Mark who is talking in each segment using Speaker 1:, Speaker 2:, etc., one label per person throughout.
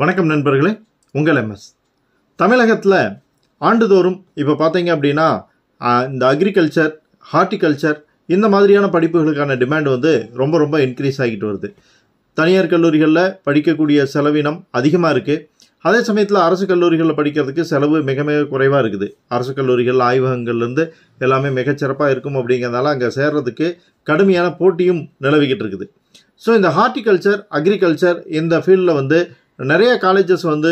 Speaker 1: வணக்கம் நண்பர்களே உங்கள் எம்எஸ் தமிழகத்தில் ஆண்டுதோறும் இப்போ பார்த்தீங்க அப்படின்னா இந்த அக்ரிகல்ச்சர் ஹார்டிகல்ச்சர் இந்த மாதிரியான படிப்புகளுக்கான டிமாண்ட் வந்து ரொம்ப ரொம்ப இன்க்ரீஸ் ஆகிட்டு வருது தனியார் கல்லூரிகளில் படிக்கக்கூடிய செலவினம் அதிகமாக இருக்குது அதே சமயத்தில் அரசு கல்லூரிகளில் படிக்கிறதுக்கு செலவு மிக மிக குறைவாக இருக்குது அரசு கல்லூரிகள் ஆய்வகங்கள்லேருந்து எல்லாமே மிகச்சிறப்பாக இருக்கும் அப்படிங்கிறதால அங்கே சேர்கிறதுக்கு கடுமையான போட்டியும் நிலவிக்கிட்டு இருக்குது ஸோ இந்த ஹார்டிகல்ச்சர் அக்ரிகல்ச்சர் இந்த ஃபீல்டில் வந்து நிறைய காலேஜஸ் வந்து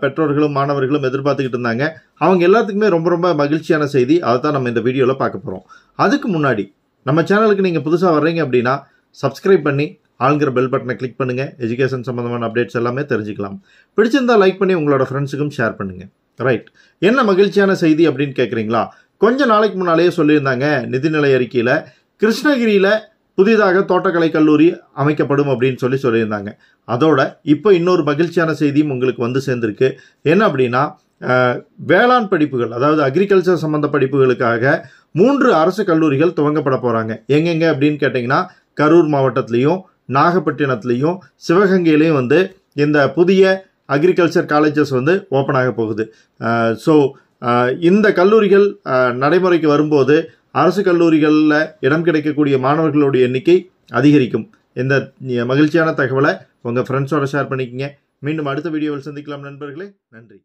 Speaker 1: பெற்றோர்களும் மாணவர்களும் எதிர்பார்த்துக்கிட்டு இருந்தாங்க அவங்க எல்லாத்துக்குமே ரொம்ப ரொம்ப மகிழ்ச்சியான செய்தி அதை தான் நம்ம இந்த வீடியோவில் பார்க்க போகிறோம் அதுக்கு முன்னாடி நம்ம சேனலுக்கு நீங்கள் புதுசாக வர்றீங்க அப்படின்னா சப்ஸ்கிரைப் பண்ணி ஆளுங்கிற பெல் பட்டனை கிளிக் பண்ணுங்கள் எஜுகேஷன் சம்மந்தமான அப்டேட்ஸ் எல்லாமே தெரிஞ்சுக்கலாம் பிடிச்சிருந்தால் லைக் பண்ணி உங்களோட ஃப்ரெண்ட்ஸுக்கும் ஷேர் பண்ணுங்கள் ரைட் என்ன மகிழ்ச்சியான செய்தி அப்படின்னு கேட்குறீங்களா கொஞ்சம் நாளைக்கு முன்னாலேயே சொல்லியிருந்தாங்க நிதிநிலை அறிக்கையில் கிருஷ்ணகிரியில் புதிதாக தோட்டக்கலை கல்லூரி அமைக்கப்படும் அப்படின்னு சொல்லி சொல்லியிருந்தாங்க அதோட இப்போ இன்னொரு மகிழ்ச்சியான செய்தியும் உங்களுக்கு வந்து சேர்ந்திருக்கு என்ன அப்படின்னா வேளாண் படிப்புகள் அதாவது அக்ரிகல்ச்சர் சம்மந்த படிப்புகளுக்காக மூன்று அரசு கல்லூரிகள் துவங்கப்பட போகிறாங்க எங்கெங்கே அப்படின்னு கேட்டிங்கன்னா கரூர் மாவட்டத்துலேயும் நாகப்பட்டினத்துலேயும் சிவகங்கையிலையும் வந்து இந்த புதிய அக்ரிகல்ச்சர் காலேஜஸ் வந்து ஓப்பன் ஆக போகுது ஸோ இந்த கல்லூரிகள் நடைமுறைக்கு வரும்போது அரசு கல்லூரிகளில் இடம் கிடைக்கக்கூடிய மாணவர்களுடைய எண்ணிக்கை அதிகரிக்கும் இந்த மகிழ்ச்சியான தகவலை உங்கள் ஃப்ரெண்ட்ஸோட ஷேர் பண்ணிக்கங்க மீண்டும் அடுத்த வீடியோவில் சந்திக்கலாம் நண்பர்களே நன்றி